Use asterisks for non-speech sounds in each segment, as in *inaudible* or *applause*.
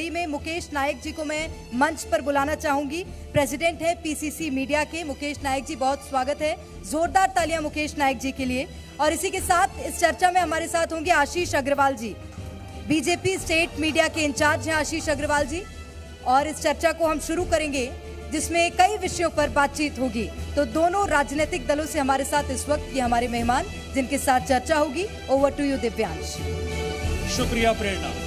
में मुकेश नायक जी को मैं मंच पर बुलाना चाहूंगी प्रेसिडेंट है पीसीसी मीडिया के मुकेश नायक जी बहुत स्वागत है जोरदार तालियां मुकेश नायक जी के लिए और इसी के साथ इस चर्चा में हमारे साथ होंगे Ashish Agrawal ji BJP state media के इंचार्ज हैं आशीष अग्रवाल जी और इस चर्चा को हम शुरू करेंगे जिसमें कई विषयों पर बातचीत होगी तो दोनों राजनीतिक दलों से हमारे साथ इस वक्त ये हमारे मेहमान जिनके साथ चर्चा होगी ओवर टू यू दिव्यांश शुक्रिया प्रेरणा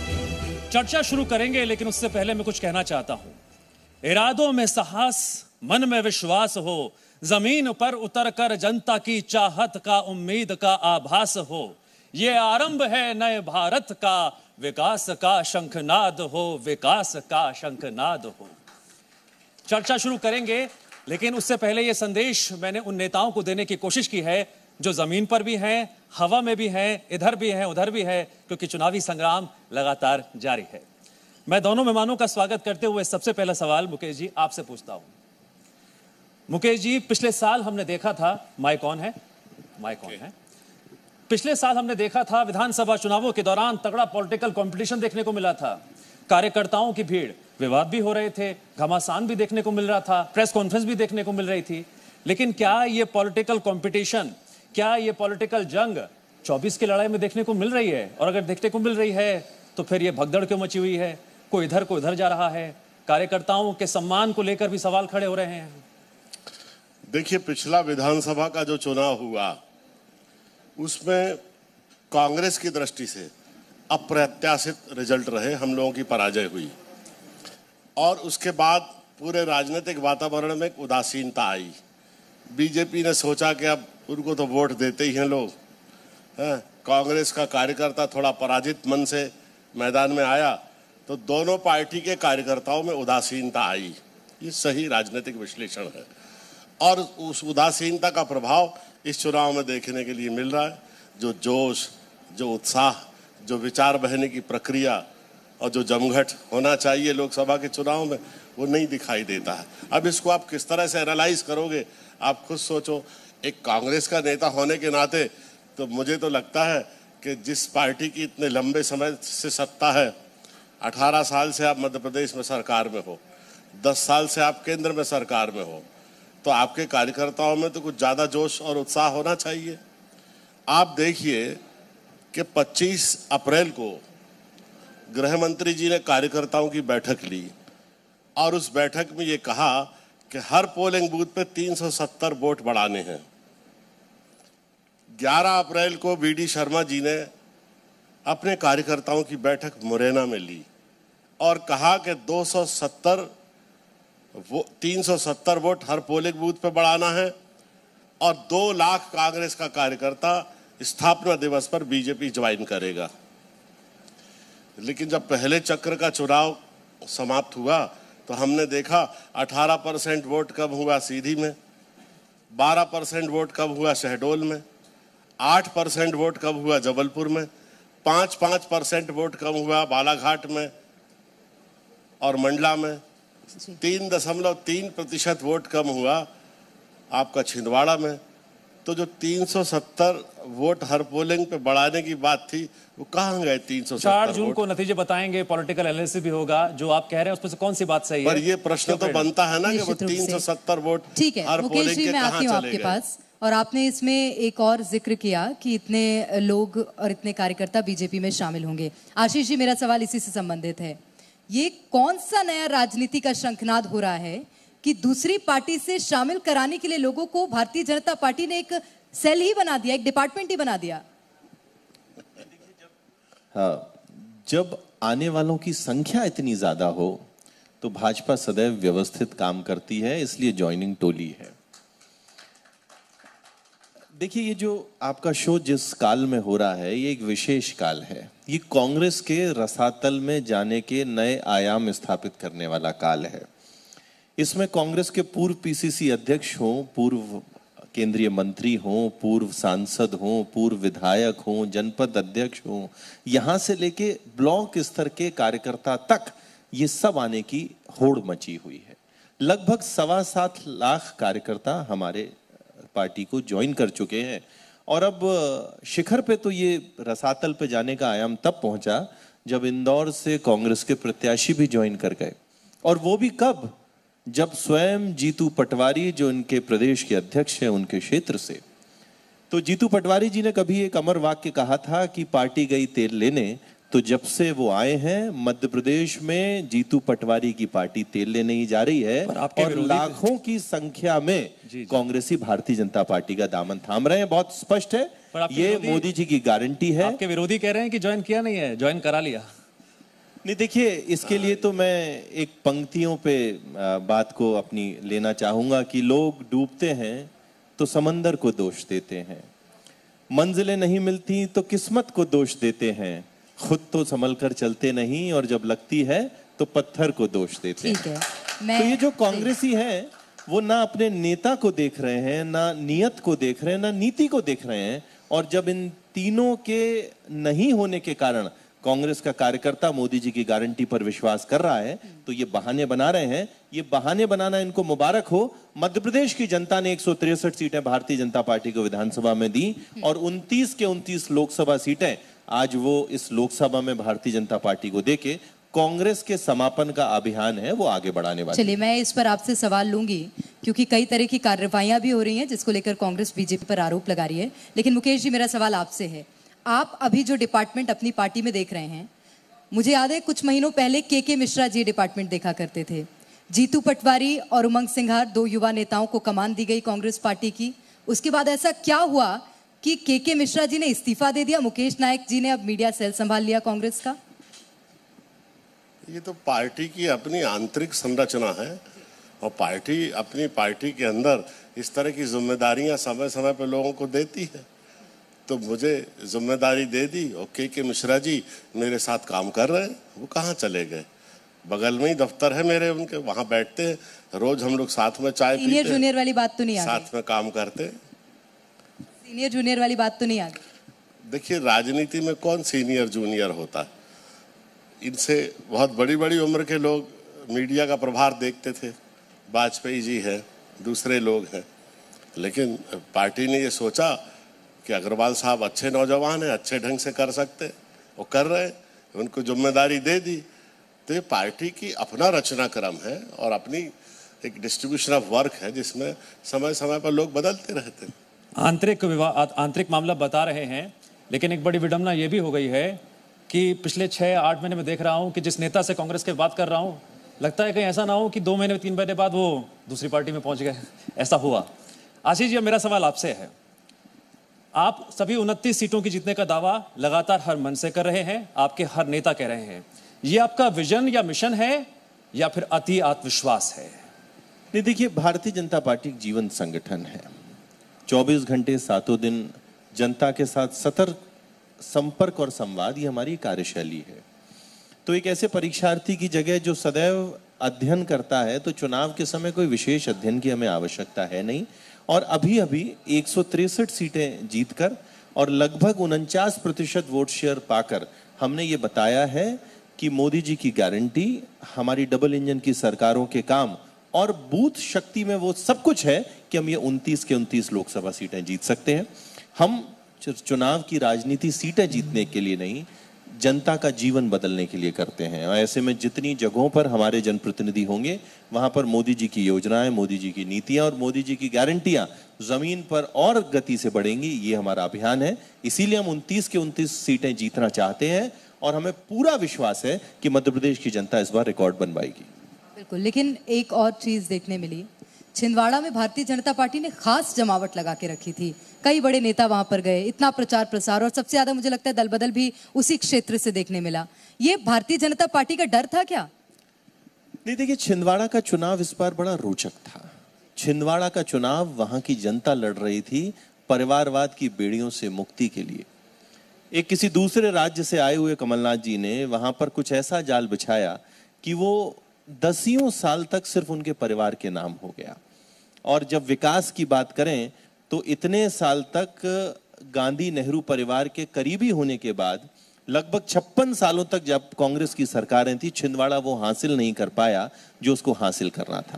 चर्चा शुरू करेंगे लेकिन उससे पहले मैं कुछ कहना चाहता हूं इरादों में साहस मन में विश्वास हो जमीन पर उतर कर जनता की चाहत का उम्मीद का आभास हो ये आरंभ है नए भारत का विकास का शंखनाद हो विकास का शंखनाद हो चर्चा शुरू करेंगे लेकिन उससे पहले यह संदेश मैंने उन नेताओं को देने की कोशिश की है जो जमीन पर भी हैं हवा में भी हैं इधर भी हैं उधर भी है क्योंकि चुनावी संग्राम लगातार जारी है मैं दोनों मेहमानों का स्वागत करते हुए सबसे पहला सवाल मुकेश जी आपसे पूछता हूं मुकेश जी पिछले साल हमने देखा था माई कौन है माइक ऑन है पिछले साल हमने देखा था विधानसभा चुनावों के दौरान तगड़ा पॉलिटिकल कंपटीशन देखने को मिला था कार्यकर्ताओं की भीड़ विवाद भी हो रहे थे घमासान भी देखने को मिल रहा था प्रेस कॉन्फ्रेंस भी देखने को मिल रही थी लेकिन क्या ये पॉलिटिकल कंपटीशन क्या ये पॉलिटिकल जंग 24 की लड़ाई में देखने को मिल रही है और अगर देखने को मिल रही है तो फिर ये भगदड़ क्यों मची हुई है कोई इधर कोई इधर जा रहा है कार्यकर्ताओं के सम्मान को लेकर भी सवाल खड़े हो रहे हैं देखिए पिछला विधानसभा का जो चुनाव हुआ उसमें कांग्रेस की दृष्टि से अप्रत्याशित रिजल्ट रहे हम लोगों की पराजय हुई और उसके बाद पूरे राजनीतिक वातावरण में उदासीनता आई बीजेपी ने सोचा कि अब उनको तो वोट देते ही हैं लोग हैं कांग्रेस का कार्यकर्ता थोड़ा पराजित मन से मैदान में आया तो दोनों पार्टी के कार्यकर्ताओं में उदासीनता आई ये सही राजनीतिक विश्लेषण है और उस उदासीनता का प्रभाव इस चुनाव में देखने के लिए मिल रहा है जो जोश जो उत्साह जो विचार बहने की प्रक्रिया और जो जमघट होना चाहिए लोकसभा के चुनाव में वो नहीं दिखाई देता है अब इसको आप किस तरह से एनालाइज करोगे आप खुद सोचो एक कांग्रेस का नेता होने के नाते तो मुझे तो लगता है कि जिस पार्टी की इतने लंबे समय से सत्ता है 18 साल से आप मध्य प्रदेश में सरकार में हो 10 साल से आप केंद्र में सरकार में हो तो आपके कार्यकर्ताओं में तो कुछ ज़्यादा जोश और उत्साह होना चाहिए आप देखिए कि 25 अप्रैल को गृह मंत्री जी ने कार्यकर्ताओं की बैठक ली और उस बैठक में ये कहा कि हर पोलिंग बूथ पे 370 वोट बढ़ाने हैं 11 अप्रैल को बीडी शर्मा जी ने अपने कार्यकर्ताओं की बैठक मुरैना में ली और कहा कि 270 वो 370 वोट हर पोलिंग बूथ पर बढ़ाना है और दो लाख कांग्रेस का कार्यकर्ता स्थापना दिवस पर बीजेपी ज्वाइन करेगा लेकिन जब पहले चक्र का चुनाव समाप्त हुआ तो हमने देखा 18 परसेंट वोट कब हुआ सीधी में 12 परसेंट वोट कब हुआ शहडोल में आठ परसेंट वोट कम हुआ जबलपुर में पांच पांच परसेंट वोट कम हुआ बालाघाट में और मंडला में तीन दशमलव तीन प्रतिशत वोट कम हुआ आपका छिंदवाड़ा में तो जो 370 वोट हर पोलिंग पे बढ़ाने की बात थी वो कहाँ गए 370 चार जून को नतीजे बताएंगे पॉलिटिकल एनालिसिस भी होगा जो आप कह रहे हैं उसमें से कौन सी बात सही पर है पर ये प्रश्न तो बनता है ना कि वो 370 वोट हर पोलिंग के कहाँ चले गए और आपने इसमें एक और जिक्र किया कि इतने लोग और इतने कार्यकर्ता बीजेपी में शामिल होंगे आशीष जी मेरा सवाल इसी से संबंधित है ये कौन सा नया राजनीति का शंखनाद हो रहा है कि दूसरी पार्टी से शामिल कराने के लिए लोगों को भारतीय जनता पार्टी ने एक सेल ही बना दिया एक डिपार्टमेंट ही बना दिया हाँ, जब आने वालों की संख्या इतनी ज्यादा हो तो भाजपा सदैव व्यवस्थित काम करती है इसलिए ज्वाइनिंग टोली है देखिए ये जो आपका शो जिस काल में हो रहा है ये एक विशेष काल है ये कांग्रेस के रसातल में जाने के नए आयाम स्थापित करने वाला काल है इसमें कांग्रेस के पूर्व पीसीसी अध्यक्ष हों पूर्व केंद्रीय मंत्री हों पूर्व सांसद हों पूर्व विधायक हों जनपद अध्यक्ष हों यहाँ से लेके ब्लॉक स्तर के कार्यकर्ता तक ये सब आने की होड़ मची हुई है लगभग सवा सात लाख कार्यकर्ता हमारे पार्टी को ज्वाइन कर चुके हैं और अब शिखर पे तो ये रसातल पे जाने का आयाम तब पहुंचा जब इंदौर से कांग्रेस के प्रत्याशी भी ज्वाइन कर गए और वो भी कब जब स्वयं जीतू पटवारी जो इनके प्रदेश के अध्यक्ष हैं उनके क्षेत्र से तो जीतू पटवारी जी ने कभी एक अमर वाक्य कहा था कि पार्टी गई तेल लेने तो जब से वो आए हैं मध्य प्रदेश में जीतू पटवारी की पार्टी तेल लेने ही जा रही है और लाखों की संख्या में कांग्रेसी भारतीय जनता पार्टी का दामन थाम रहे हैं बहुत स्पष्ट है ये मोदी जी की गारंटी है आपके विरोधी कह रहे हैं कि ज्वाइन किया नहीं है ज्वाइन करा लिया नहीं देखिए इसके लिए तो मैं एक पंक्तियों पे बात को अपनी लेना चाहूंगा कि लोग डूबते हैं तो समंदर को दोष देते हैं मंजिलें नहीं मिलती तो किस्मत को दोष देते हैं खुद तो संभल कर चलते नहीं और जब लगती है तो पत्थर को दोष देते हैं है। मैं... तो ये जो कांग्रेसी है वो ना अपने नेता को देख रहे हैं ना नियत को देख रहे हैं ना नीति को देख रहे हैं और जब इन तीनों के नहीं होने के कारण कांग्रेस का कार्यकर्ता मोदी जी की गारंटी पर विश्वास कर रहा है तो ये बहाने बना रहे हैं ये बहाने बनाना इनको मुबारक हो मध्य प्रदेश की जनता ने एक सीटें भारतीय जनता पार्टी को विधानसभा में दी और 29 के 29 लोकसभा सीटें आज वो इस लोकसभा में भारतीय जनता पार्टी को देके कांग्रेस के समापन का अभियान है वो आगे बढ़ाने वाले चलिए मैं इस पर आपसे सवाल लूंगी क्योंकि कई तरह की कार्रवाइयां भी हो रही हैं जिसको लेकर कांग्रेस बीजेपी पर आरोप लगा रही है लेकिन मुकेश जी मेरा सवाल आपसे है आप अभी जो डिपार्टमेंट अपनी पार्टी में देख रहे हैं मुझे याद है कुछ महीनों पहले के के मिश्रा जी डिपार्टमेंट देखा करते थे जीतू पटवारी और उमंग सिंघार दो युवा नेताओं को कमान दी गई कांग्रेस पार्टी की उसके बाद ऐसा क्या हुआ कि के के मिश्रा जी ने इस्तीफा दे दिया मुकेश नायक जी ने अब मीडिया सेल संभाल लिया कांग्रेस का ये तो पार्टी की अपनी आंतरिक संरचना है और पार्टी अपनी पार्टी के अंदर इस तरह की जिम्मेदारियां समय समय पर लोगों को देती है तो मुझे जिम्मेदारी दे दी और के के मिश्रा जी मेरे साथ काम कर रहे हैं वो कहाँ चले गए बगल में ही दफ्तर है मेरे उनके वहाँ बैठते हैं रोज हम लोग साथ में चाय पीते जूनियर वाली बात तो नहीं साथ में काम करते हैं सीनियर जूनियर वाली बात तो नहीं आ गई देखिए राजनीति में कौन सीनियर जूनियर होता इनसे बहुत बड़ी बड़ी उम्र के लोग मीडिया का प्रभार देखते थे वाजपेयी जी हैं दूसरे लोग हैं लेकिन पार्टी ने ये सोचा कि अग्रवाल साहब अच्छे नौजवान हैं अच्छे ढंग से कर सकते वो कर रहे हैं उनको जिम्मेदारी दे दी तो ये पार्टी की अपना रचनाक्रम है और अपनी एक डिस्ट्रीब्यूशन ऑफ वर्क है जिसमें समय समय पर लोग बदलते रहते हैं आंतरिक विवाह आंतरिक मामला बता रहे हैं लेकिन एक बड़ी विडम्बना ये भी हो गई है कि पिछले छः आठ महीने में देख रहा हूँ कि जिस नेता से कांग्रेस के बात कर रहा हूँ लगता है कहीं ऐसा ना हो कि दो महीने तीन महीने बाद वो दूसरी पार्टी में पहुँच गए *laughs* ऐसा हुआ आशीष जी मेरा सवाल आपसे है आप सभी उनतीस सीटों की जीतने का दावा लगातार हर मन से कर रहे हैं आपके हर नेता कह रहे हैं ये आपका विजन या मिशन है या फिर अति आत्मविश्वास है नहीं देखिए भारतीय जनता पार्टी एक जीवन संगठन है चौबीस घंटे सातों दिन जनता के साथ सतर्क संपर्क और संवाद ये हमारी कार्यशैली है तो एक ऐसे परीक्षार्थी की जगह जो सदैव अध्ययन करता है तो चुनाव के समय कोई विशेष अध्ययन की हमें आवश्यकता है नहीं और अभी अभी एक सीटें जीतकर और लगभग उनचास प्रतिशत वोट शेयर पाकर हमने ये बताया है कि मोदी जी की गारंटी हमारी डबल इंजन की सरकारों के काम और बूथ शक्ति में वो सब कुछ है कि हम ये 29 के 29 लोकसभा सीटें जीत सकते हैं हम चुनाव की राजनीति सीटें जीतने के लिए नहीं जनता का जीवन बदलने के लिए करते हैं और ऐसे में जितनी जगहों पर हमारे जनप्रतिनिधि होंगे वहाँ पर मोदी जी की योजनाएं मोदी जी की नीतियाँ और मोदी जी की गारंटियाँ ज़मीन पर और गति से बढ़ेंगी ये हमारा अभियान है इसीलिए हम उनतीस के उनतीस सीटें जीतना चाहते हैं और हमें पूरा विश्वास है कि मध्य प्रदेश की जनता इस बार रिकॉर्ड बनवाएगी बिल्कुल लेकिन एक और चीज़ देखने मिली छिंदवाड़ा में भारतीय जनता पार्टी ने खास जमावट लगा के रखी थी कई बड़े नेता वहां पर गए इतना प्रचार प्रसार और सबसे ज्यादा मुझे लगता है दल बदल भी उसी क्षेत्र से देखने मिला ये भारतीय जनता पार्टी का डर था क्या नहीं देखिए छिंदवाड़ा का चुनाव इस बार बड़ा रोचक था छिंदवाड़ा का चुनाव वहां की जनता लड़ रही थी परिवारवाद की बेड़ियों से मुक्ति के लिए एक किसी दूसरे राज्य से आए हुए कमलनाथ जी ने वहां पर कुछ ऐसा जाल बिछाया कि वो दसियों साल तक सिर्फ उनके परिवार के नाम हो गया और जब विकास की बात करें तो इतने साल तक गांधी नेहरू परिवार के करीबी होने के बाद लगभग छप्पन सालों तक जब कांग्रेस की सरकारें थी छिंदवाड़ा वो हासिल नहीं कर पाया जो उसको हासिल करना था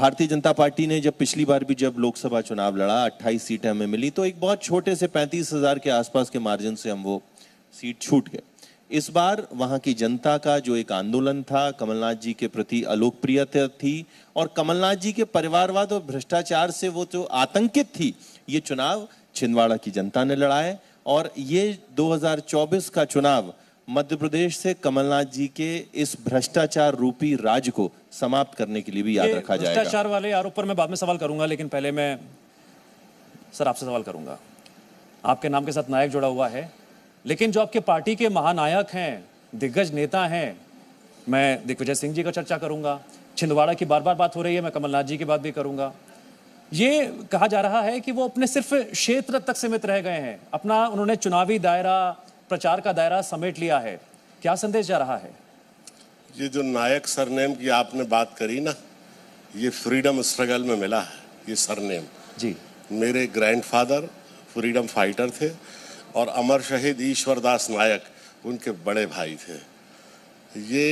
भारतीय जनता पार्टी ने जब पिछली बार भी जब लोकसभा चुनाव लड़ा अट्ठाईस सीटें हमें मिली तो एक बहुत छोटे से पैंतीस हजार के आसपास के मार्जिन से हम वो सीट छूट गए इस बार वहां की जनता का जो एक आंदोलन था कमलनाथ जी के प्रति अलोकप्रियता थी और कमलनाथ जी के परिवारवाद और भ्रष्टाचार से वो जो आतंकित थी ये चुनाव छिंदवाड़ा की जनता ने लड़ा है और ये 2024 का चुनाव मध्य प्रदेश से कमलनाथ जी के इस भ्रष्टाचार रूपी राज को समाप्त करने के लिए भी याद रखा जाएगा भ्रष्टाचार वाले आरोप पर मैं बाद में सवाल करूंगा लेकिन पहले मैं सर आपसे सवाल करूंगा आपके नाम के साथ नायक जुड़ा हुआ है लेकिन जो आपके पार्टी के महानायक हैं दिग्गज नेता हैं मैं दिग्विजय सिंह जी का चर्चा करूंगा छिंदवाड़ा की बार बार बात हो रही है मैं कमलनाथ जी की बात भी करूंगा ये कहा जा रहा है कि वो अपने सिर्फ क्षेत्र तक सीमित रह गए हैं अपना उन्होंने चुनावी दायरा प्रचार का दायरा समेट लिया है क्या संदेश जा रहा है ये जो नायक सरनेम की आपने बात करी ना ये फ्रीडम स्ट्रगल में मिला है ये सरनेम जी मेरे ग्रैंडफादर फ्रीडम फाइटर थे और अमर शहीद ईश्वरदास नायक उनके बड़े भाई थे ये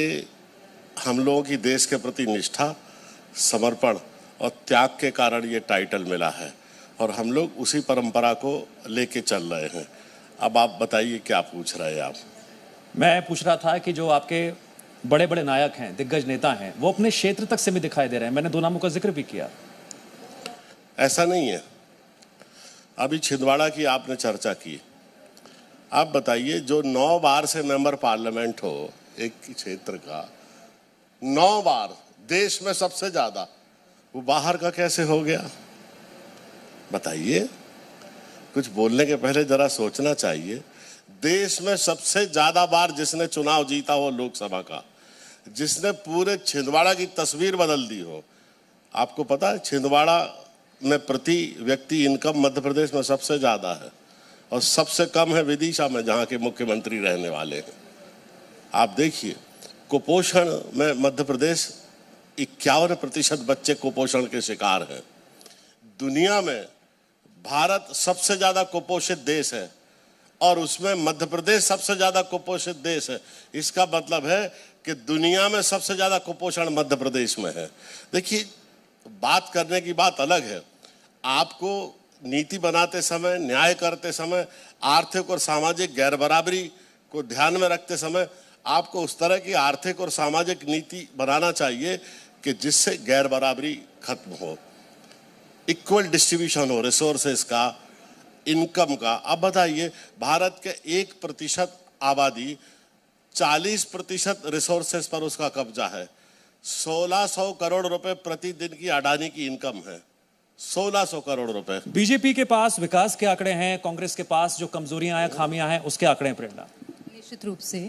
हम लोगों की देश के प्रति निष्ठा समर्पण और त्याग के कारण ये टाइटल मिला है और हम लोग उसी परंपरा को लेके चल रहे हैं अब आप बताइए क्या पूछ रहे हैं आप मैं पूछ रहा था कि जो आपके बड़े बड़े नायक हैं दिग्गज नेता हैं वो अपने क्षेत्र तक से भी दिखाई दे रहे हैं मैंने दो नामों का जिक्र भी किया ऐसा नहीं है अभी छिंदवाड़ा की आपने चर्चा की आप बताइए जो नौ बार से मेंबर पार्लियामेंट हो एक क्षेत्र का नौ बार देश में सबसे ज्यादा वो बाहर का कैसे हो गया बताइए कुछ बोलने के पहले जरा सोचना चाहिए देश में सबसे ज्यादा बार जिसने चुनाव जीता हो लोकसभा का जिसने पूरे छिंदवाड़ा की तस्वीर बदल दी हो आपको पता है छिंदवाड़ा में प्रति व्यक्ति इनकम मध्य प्रदेश में सबसे ज्यादा है और सबसे कम है विदिशा में जहाँ के मुख्यमंत्री रहने वाले हैं आप देखिए कुपोषण में मध्य प्रदेश इक्यावन प्रतिशत बच्चे कुपोषण के शिकार हैं दुनिया में भारत सबसे ज़्यादा कुपोषित देश है और उसमें मध्य प्रदेश सबसे ज़्यादा कुपोषित देश है इसका मतलब है कि दुनिया में सबसे ज़्यादा कुपोषण मध्य प्रदेश में है देखिए बात करने की बात अलग है आपको नीति बनाते समय न्याय करते समय आर्थिक और सामाजिक गैर बराबरी को ध्यान में रखते समय आपको उस तरह की आर्थिक और सामाजिक नीति बनाना चाहिए कि जिससे गैर बराबरी खत्म हो इक्वल डिस्ट्रीब्यूशन हो रिसोर्सेज का इनकम का अब बताइए भारत के एक प्रतिशत आबादी चालीस प्रतिशत रिसोर्सेज पर उसका कब्जा है सोलह सौ करोड़ रुपए प्रतिदिन की अडानी की इनकम है सोलह सौ करोड़ रुपए बीजेपी के पास विकास के आंकड़े हैं कांग्रेस के पास जो कमजोरियां हैं खामियां हैं उसके आंकड़े प्रेरणा निश्चित रूप से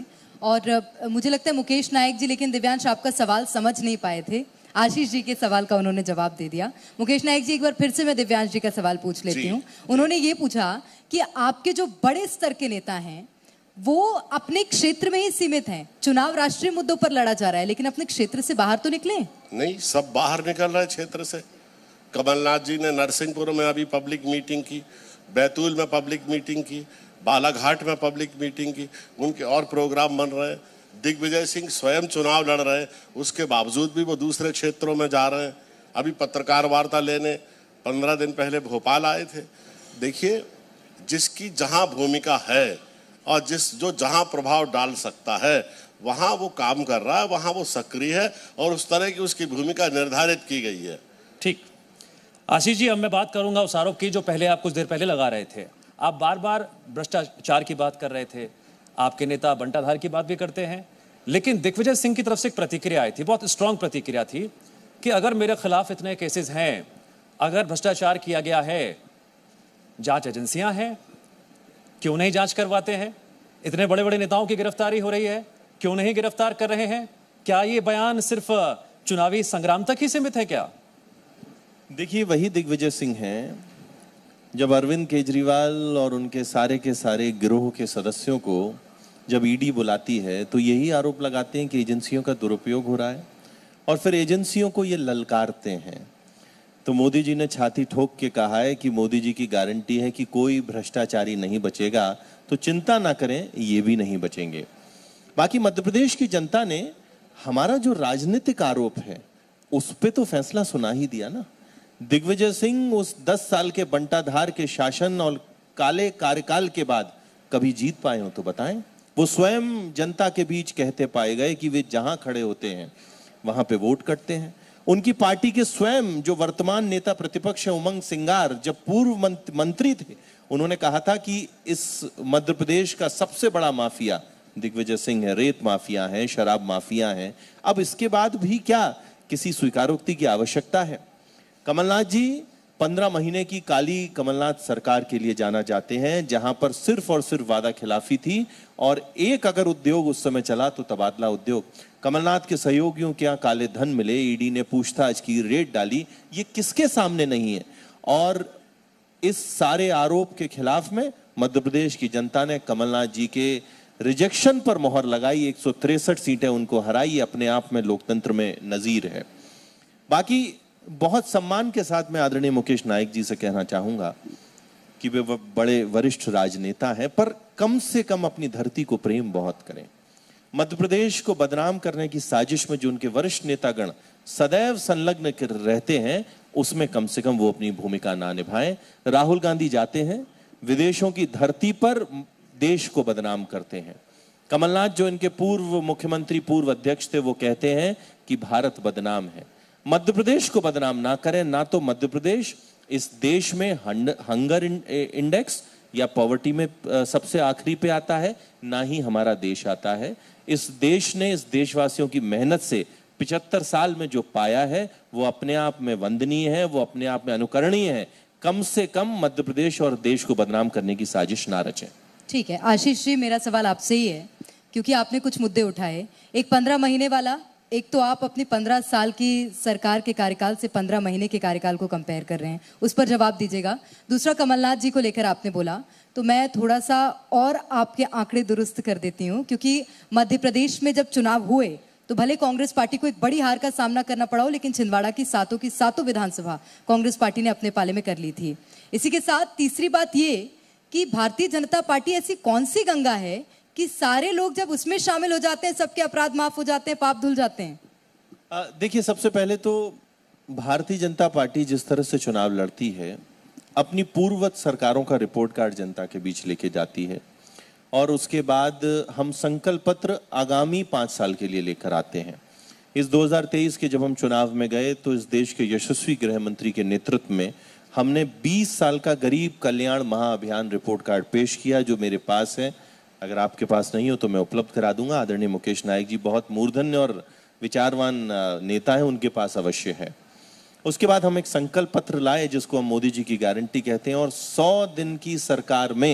और मुझे लगता है मुकेश नायक जी लेकिन दिव्यांश आपका सवाल समझ नहीं पाए थे आशीष जी के सवाल का उन्होंने जवाब दे दिया मुकेश नायक जी एक बार फिर से मैं दिव्यांश जी का सवाल पूछ लेती हूँ उन्होंने ये पूछा कि आपके जो बड़े स्तर के नेता हैं वो अपने क्षेत्र में ही सीमित हैं चुनाव राष्ट्रीय मुद्दों पर लड़ा जा रहा है लेकिन अपने क्षेत्र से बाहर तो निकले नहीं सब बाहर निकल रहा है क्षेत्र से कमलनाथ जी ने नरसिंहपुर में अभी पब्लिक मीटिंग की बैतूल में पब्लिक मीटिंग की बालाघाट में पब्लिक मीटिंग की उनके और प्रोग्राम बन रहे हैं दिग्विजय सिंह स्वयं चुनाव लड़ रहे हैं उसके बावजूद भी वो दूसरे क्षेत्रों में जा रहे हैं अभी पत्रकार वार्ता लेने पंद्रह दिन पहले भोपाल आए थे देखिए जिसकी जहाँ भूमिका है और जिस जो जहाँ प्रभाव डाल सकता है वहाँ वो काम कर रहा है वहाँ वो सक्रिय है और उस तरह की उसकी भूमिका निर्धारित की गई है ठीक आशीष जी अब मैं बात करूंगा उस आरोप की जो पहले आप कुछ देर पहले लगा रहे थे आप बार बार भ्रष्टाचार की बात कर रहे थे आपके नेता बंटाधार की बात भी करते हैं लेकिन दिग्विजय सिंह की तरफ से एक प्रतिक्रिया आई थी बहुत स्ट्रांग प्रतिक्रिया थी कि अगर मेरे खिलाफ इतने केसेस हैं अगर भ्रष्टाचार किया गया है जांच एजेंसियां हैं क्यों नहीं जांच करवाते हैं इतने बड़े बड़े नेताओं की गिरफ्तारी हो रही है क्यों नहीं गिरफ्तार कर रहे हैं क्या ये बयान सिर्फ चुनावी संग्राम तक ही सीमित है क्या देखिए वही दिग्विजय सिंह हैं जब अरविंद केजरीवाल और उनके सारे के सारे गिरोह के सदस्यों को जब ईडी e बुलाती है तो यही आरोप लगाते हैं कि एजेंसियों का दुरुपयोग हो रहा है और फिर एजेंसियों को ये ललकारते हैं तो मोदी जी ने छाती ठोक के कहा है कि मोदी जी की गारंटी है कि कोई भ्रष्टाचारी नहीं बचेगा तो चिंता ना करें ये भी नहीं बचेंगे बाकी मध्य प्रदेश की जनता ने हमारा जो राजनीतिक आरोप है उस पर तो फैसला सुना ही दिया ना दिग्विजय सिंह उस 10 साल के बंटाधार के शासन और काले कार्यकाल के बाद कभी जीत पाए हो तो बताएं वो स्वयं जनता के बीच कहते पाए गए कि वे जहां खड़े होते हैं वहां पे वोट करते हैं उनकी पार्टी के स्वयं जो वर्तमान नेता प्रतिपक्ष है उमंग सिंगार जब पूर्व मंत्री थे उन्होंने कहा था कि इस मध्य प्रदेश का सबसे बड़ा माफिया दिग्विजय सिंह है रेत माफिया है शराब माफिया है अब इसके बाद भी क्या किसी स्वीकारोक्ति की आवश्यकता है कमलनाथ जी पंद्रह महीने की काली कमलनाथ सरकार के लिए जाना जाते हैं जहां पर सिर्फ और सिर्फ वादा खिलाफी थी और एक अगर उद्योग उस समय चला तो तबादला उद्योग कमलनाथ के सहयोगियों के यहाँ काले धन मिले ईडी ने पूछताछ की रेट डाली ये किसके सामने नहीं है और इस सारे आरोप के खिलाफ में मध्य प्रदेश की जनता ने कमलनाथ जी के रिजेक्शन पर मोहर लगाई एक सीटें उनको हराई अपने आप में लोकतंत्र में नजीर है बाकी बहुत सम्मान के साथ मैं आदरणीय मुकेश नायक जी से कहना चाहूंगा कि वे बड़े वरिष्ठ राजनेता हैं पर कम से कम अपनी धरती को प्रेम बहुत करें मध्य प्रदेश को बदनाम करने की साजिश में जो उनके वरिष्ठ नेतागण सदैव संलग्न रहते हैं उसमें कम से कम वो अपनी भूमिका ना निभाएं राहुल गांधी जाते हैं विदेशों की धरती पर देश को बदनाम करते हैं कमलनाथ जो इनके पूर्व मुख्यमंत्री पूर्व अध्यक्ष थे वो कहते हैं कि भारत बदनाम है मध्य प्रदेश को बदनाम ना करें ना तो मध्य प्रदेश इस देश में हंगर इंडेक्स या पॉवर्टी में सबसे आखिरी पे आता है ना ही हमारा देश आता है इस देश ने इस देशवासियों की मेहनत से पिछहत्तर साल में जो पाया है वो अपने आप में वंदनीय है वो अपने आप में अनुकरणीय है कम से कम मध्य प्रदेश और देश को बदनाम करने की साजिश ना रचें ठीक है आशीष जी मेरा सवाल आपसे ही है क्योंकि आपने कुछ मुद्दे उठाए एक पंद्रह महीने वाला एक तो आप अपने पंद्रह साल की सरकार के कार्यकाल से पंद्रह महीने के कार्यकाल को कंपेयर कर रहे हैं उस पर जवाब दीजिएगा दूसरा कमलनाथ जी को लेकर आपने बोला तो मैं थोड़ा सा और आपके आंकड़े दुरुस्त कर देती हूँ क्योंकि मध्य प्रदेश में जब चुनाव हुए तो भले कांग्रेस पार्टी को एक बड़ी हार का सामना करना पड़ा हो लेकिन छिंदवाड़ा की सातों की सातों विधानसभा कांग्रेस पार्टी ने अपने पाले में कर ली थी इसी के साथ तीसरी बात ये कि भारतीय जनता पार्टी ऐसी कौन सी गंगा है कि सारे लोग जब उसमें शामिल हो जाते हैं सबके अपराध माफ हो जाते हैं पाप धुल जाते हैं देखिए सबसे पहले तो भारतीय जनता पार्टी जिस तरह से चुनाव लड़ती है अपनी पूर्ववत सरकारों का रिपोर्ट कार्ड जनता के बीच लेके जाती है और उसके बाद हम संकल्प पत्र आगामी पाँच साल के लिए लेकर आते हैं इस 2023 के जब हम चुनाव में गए तो इस देश के यशस्वी गृह मंत्री के नेतृत्व में हमने 20 साल का गरीब कल्याण महाअभियान रिपोर्ट कार्ड पेश किया जो मेरे पास है अगर आपके पास नहीं हो तो मैं उपलब्ध करा दूंगा आदरणीय मुकेश नायक जी बहुत मूर्धन्य और विचारवान नेता है उनके पास अवश्य है उसके बाद हम एक संकल्प पत्र लाए जिसको हम मोदी जी की गारंटी कहते हैं और सौ दिन की सरकार में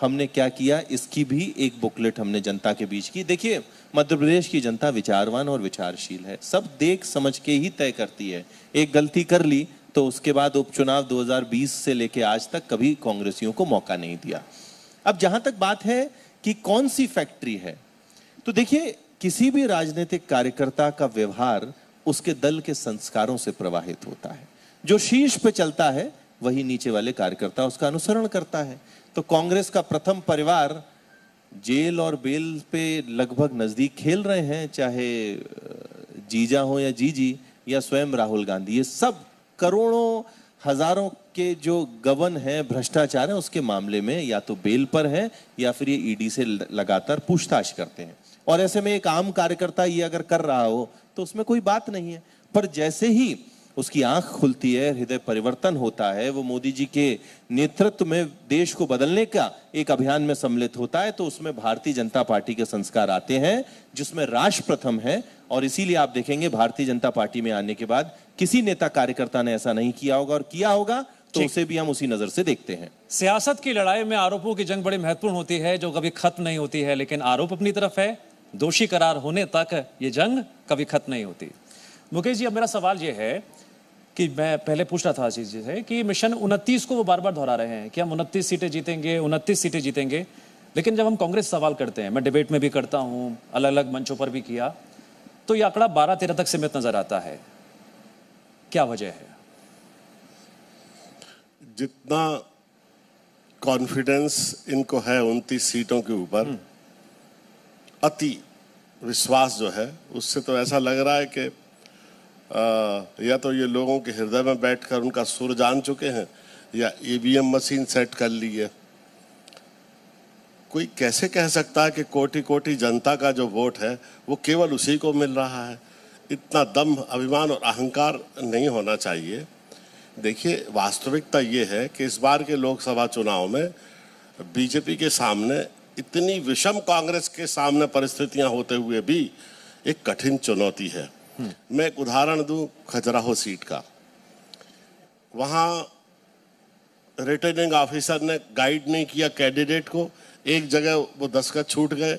हमने क्या किया इसकी भी एक बुकलेट हमने जनता के बीच की देखिए मध्य प्रदेश की जनता विचारवान और विचारशील है सब देख समझ के ही तय करती है एक गलती कर ली तो उसके बाद उपचुनाव 2020 से लेके आज तक कभी कांग्रेसियों को मौका नहीं दिया अब जहां तक बात है कि कौन सी फैक्ट्री है तो देखिए किसी भी राजनीतिक कार्यकर्ता का व्यवहार उसके दल के संस्कारों से प्रवाहित होता है जो शीर्ष पे चलता है वही नीचे वाले कार्यकर्ता उसका अनुसरण करता है तो कांग्रेस का प्रथम परिवार जेल और बेल पे लगभग नजदीक खेल रहे हैं चाहे जीजा हो या जीजी या स्वयं राहुल गांधी ये सब करोड़ों हजारों के जो गबन है भ्रष्टाचार है उसके मामले में या तो बेल पर है या फिर ये ईडी e से लगातार पूछताछ करते हैं और ऐसे में एक आम कार्यकर्ता ये अगर कर रहा हो तो उसमें कोई बात नहीं है पर जैसे ही उसकी आंख खुलती है हृदय परिवर्तन होता है वो मोदी जी के नेतृत्व में देश को बदलने का एक अभियान में सम्मिलित होता है तो उसमें भारतीय जनता पार्टी के संस्कार आते हैं जिसमें राष्ट्र प्रथम है और इसीलिए आप देखेंगे भारतीय जनता पार्टी में आने के बाद किसी नेता कार्यकर्ता ने ऐसा नहीं किया होगा और किया होगा तो उसे भी हम उसी नजर से देखते हैं सियासत की लड़ाई में आरोपों की जंग बड़ी महत्वपूर्ण होती है जो कभी खत्म नहीं होती है लेकिन आरोप अपनी तरफ है दोषी करार होने तक ये जंग कभी खत्म नहीं होती मुकेश जी अब मेरा सवाल ये है कि मैं पहले पूछ रहा था आशीष जी से कि मिशन उनतीस को वो बार बार दोहरा रहे हैं कि हम उनतीस सीटें जीतेंगे उनतीस सीटें जीतेंगे लेकिन जब हम कांग्रेस सवाल करते हैं मैं डिबेट में भी करता हूँ अलग अलग मंचों पर भी किया तो ये आंकड़ा बारह तेरह तक सीमित नजर आता है क्या वजह है जितना कॉन्फिडेंस इनको है उनतीस सीटों के ऊपर हम्म। अति विश्वास जो है उससे तो ऐसा लग रहा है कि या तो ये लोगों के हृदय में बैठकर उनका सुर जान चुके हैं या ईवीएम मशीन सेट कर ली है कोई कैसे कह सकता है कि कोटि कोटि जनता का जो वोट है वो केवल उसी को मिल रहा है इतना दम अभिमान और अहंकार नहीं होना चाहिए देखिए वास्तविकता ये है कि इस बार के लोकसभा चुनाव में बीजेपी के सामने इतनी विषम कांग्रेस के सामने परिस्थितियां होते हुए भी एक कठिन चुनौती है मैं एक उदाहरण दूं खजराहो सीट का वहां रिटर्निंग ऑफिसर ने गाइड नहीं किया कैंडिडेट को एक जगह वो दस्खत छूट गए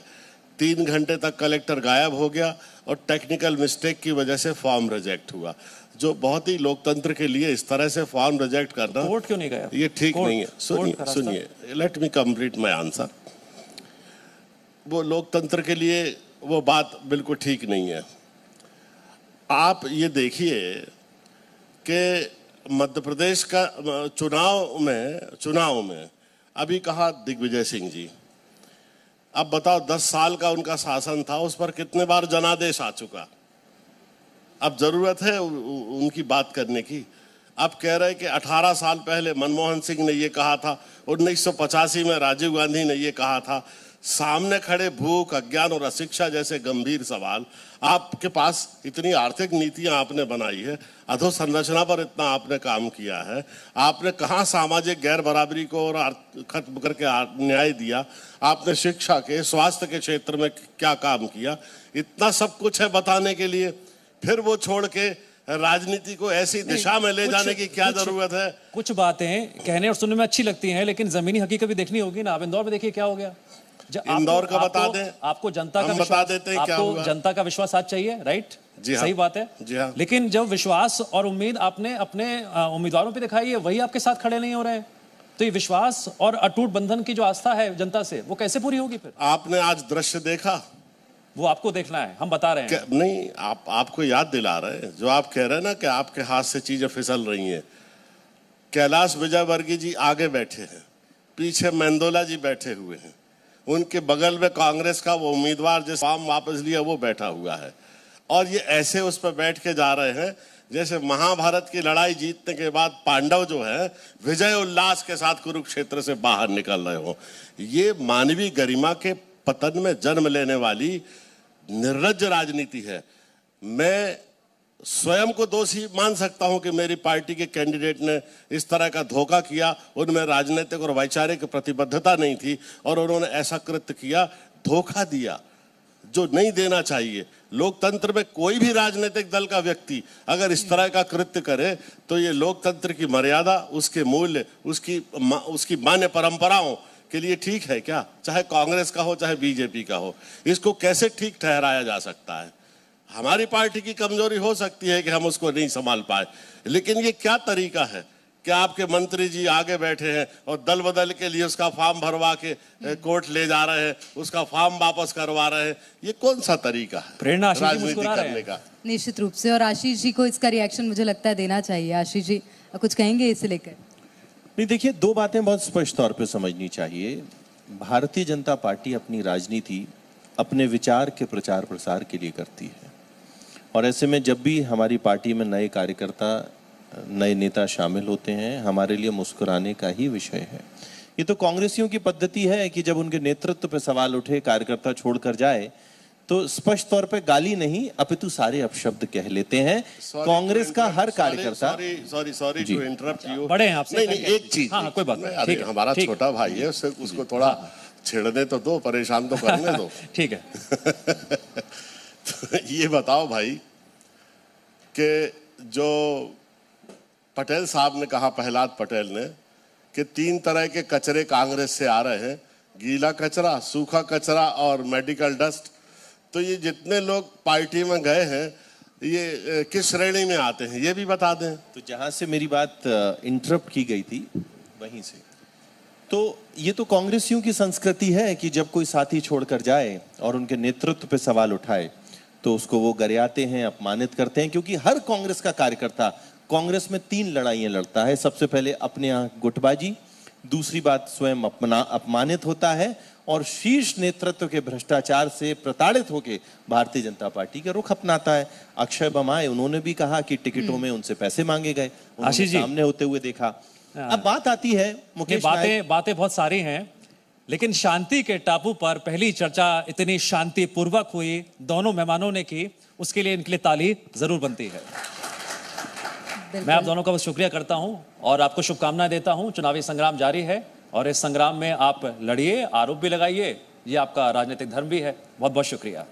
तीन घंटे तक कलेक्टर गायब हो गया और टेक्निकल मिस्टेक की वजह से फॉर्म रिजेक्ट हुआ जो बहुत ही लोकतंत्र के लिए इस तरह से फॉर्म रिजेक्ट करना वोट क्यों नहीं गया ये ठीक नहीं है सुनिए सुनिए let me complete my answer वो लोकतंत्र के लिए वो बात बिल्कुल ठीक नहीं है आप ये देखिए कि मध्य प्रदेश का चुनाव में चुनाव में अभी कहा दिग्विजय सिंह जी अब बताओ दस साल का उनका शासन था उस पर कितने बार जनादेश आ चुका अब जरूरत है उनकी बात करने की अब कह रहे कि 18 साल पहले मनमोहन सिंह ने ये कहा था उन्नीस में राजीव गांधी ने ये कहा था सामने खड़े भूख अज्ञान और अशिक्षा जैसे गंभीर सवाल आपके पास इतनी आर्थिक नीतियां आपने बनाई है अधोसंरचना पर इतना आपने काम किया है आपने कहाँ सामाजिक गैर बराबरी को और खत्म करके न्याय दिया आपने शिक्षा के स्वास्थ्य के क्षेत्र में क्या काम किया इतना सब कुछ है बताने के लिए फिर वो छोड़ के राजनीति को ऐसी दिशा में ले जाने की क्या जरूरत है कुछ बातें कहने और सुनने में अच्छी लगती हैं लेकिन जमीनी हकीकत भी देखनी होगी ना आप इंदौर में देखिए क्या हो गया इंदौर का बता दें आपको जनता का बता देते हैं आपको जनता का विश्वास आज चाहिए राइट जी हाँ, सही बात है जी हाँ। लेकिन जब विश्वास और उम्मीद आपने अपने उम्मीदवारों पे दिखाई है वही आपके साथ खड़े नहीं हो रहे तो ये विश्वास और अटूट बंधन की जो आस्था है जनता से वो कैसे पूरी होगी फिर आपने आज दृश्य देखा वो आपको देखना है हम बता रहे हैं नहीं आप आपको याद दिला रहे हैं जो आप कह रहे हैं ना कि आपके हाथ से चीजें फिसल रही हैं कैलाश विजयवर्गीय जी आगे बैठे हैं पीछे मेंदोला जी बैठे हुए हैं उनके बगल में कांग्रेस का वो उम्मीदवार जिस फॉर्म वापस लिया वो बैठा हुआ है और ये ऐसे उस पर बैठ के जा रहे हैं जैसे महाभारत की लड़ाई जीतने के बाद पांडव जो है विजय उल्लास के साथ कुरुक्षेत्र से बाहर निकल रहे हो ये मानवीय गरिमा के पतन में जन्म लेने वाली निर्लज राजनीति है मैं स्वयं को दोषी मान सकता हूं कि मेरी पार्टी के कैंडिडेट ने इस तरह का धोखा किया उनमें राजनीतिक और वैचारिक प्रतिबद्धता नहीं थी और उन्होंने ऐसा कृत्य किया धोखा दिया जो नहीं देना चाहिए लोकतंत्र में कोई भी राजनीतिक दल का व्यक्ति अगर इस तरह का कृत्य करे तो ये लोकतंत्र की मर्यादा उसके मूल्य उसकी उसकी मान्य परंपराओं के लिए ठीक है क्या चाहे कांग्रेस का हो चाहे बीजेपी का हो इसको कैसे ठीक ठहराया जा सकता है हमारी पार्टी की कमजोरी हो सकती है कि हम उसको नहीं संभाल पाए लेकिन ये क्या तरीका है कि आपके मंत्री जी आगे बैठे हैं और दल बदल के लिए उसका फॉर्म भरवा के कोर्ट ले जा रहे हैं उसका फॉर्म वापस करवा रहे हैं ये कौन सा तरीका है प्रेरणा राजनीति करने का निश्चित रूप से और आशीष जी को इसका रिएक्शन मुझे लगता है देना चाहिए आशीष जी कुछ कहेंगे इसे लेकर नहीं देखिए दो बातें बहुत स्पष्ट तौर पर समझनी चाहिए भारतीय जनता पार्टी अपनी राजनीति अपने विचार के प्रचार प्रसार के लिए करती है और ऐसे में जब भी हमारी पार्टी में नए कार्यकर्ता नए नेता शामिल होते हैं हमारे लिए मुस्कुराने का ही विषय है ये तो कांग्रेसियों की पद्धति है कि जब उनके नेतृत्व पर सवाल उठे कार्यकर्ता छोड़कर जाए तो स्पष्ट तौर पे गाली नहीं अपितु सारे अपशब्द कह लेते हैं कांग्रेस का हर कार्यकर्ता sorry sorry to interrupt you बड़े हैं आपसे नहीं, नहीं एक चीज हाँ, हाँ कोई बात नहीं ठीक हमारा छोटा भाई है उसको थोड़ा हाँ, हाँ। छेड़ने तो दो परेशान तो करने दो *laughs* ठीक है *laughs* तो *laughs* ये बताओ भाई कि जो पटेल साहब ने कहा प्रहलाद पटेल ने कि तीन तरह के कचरे कांग्रेस से आ रहे हैं गीला कचरा सूखा कचरा और मेडिकल डस्ट तो ये जितने लोग पार्टी में गए हैं ये किस श्रेणी में आते हैं ये भी बता दें तो जहां से मेरी बात इंटरप्ट की गई थी वहीं से तो ये तो कांग्रेसियों की संस्कृति है कि जब कोई साथी छोड़कर जाए और उनके नेतृत्व पे सवाल उठाए तो उसको वो गरियाते हैं अपमानित करते हैं क्योंकि हर कांग्रेस का कार्यकर्ता कांग्रेस में तीन लड़ाइयाँ लड़ता है सबसे पहले अपने यहाँ गुटबाजी दूसरी बात स्वयं अपना अपमानित होता है और शीर्ष नेतृत्व के भ्रष्टाचार से प्रताड़ित होकर भारतीय जनता पार्टी का रुख अपनाता है अक्षय बमाए उन्होंने भी कहा कि टिकटों हम्म। में उनसे पैसे मांगे गए आशीष जी सामने होते हुए देखा हाँ। अब बात आती है मुकेश बातें बातें बहुत सारी हैं लेकिन शांति के टापू पर पहली चर्चा इतनी शांतिपूर्वक हुई दोनों मेहमानों ने की उसके लिए इनके लिए ताली जरूर बनती है मैं आप दोनों का बहुत शुक्रिया करता हूँ और आपको शुभकामनाएं देता हूँ चुनावी संग्राम जारी है और इस संग्राम में आप लड़िए आरोप भी लगाइए ये आपका राजनीतिक धर्म भी है बहुत बहुत शुक्रिया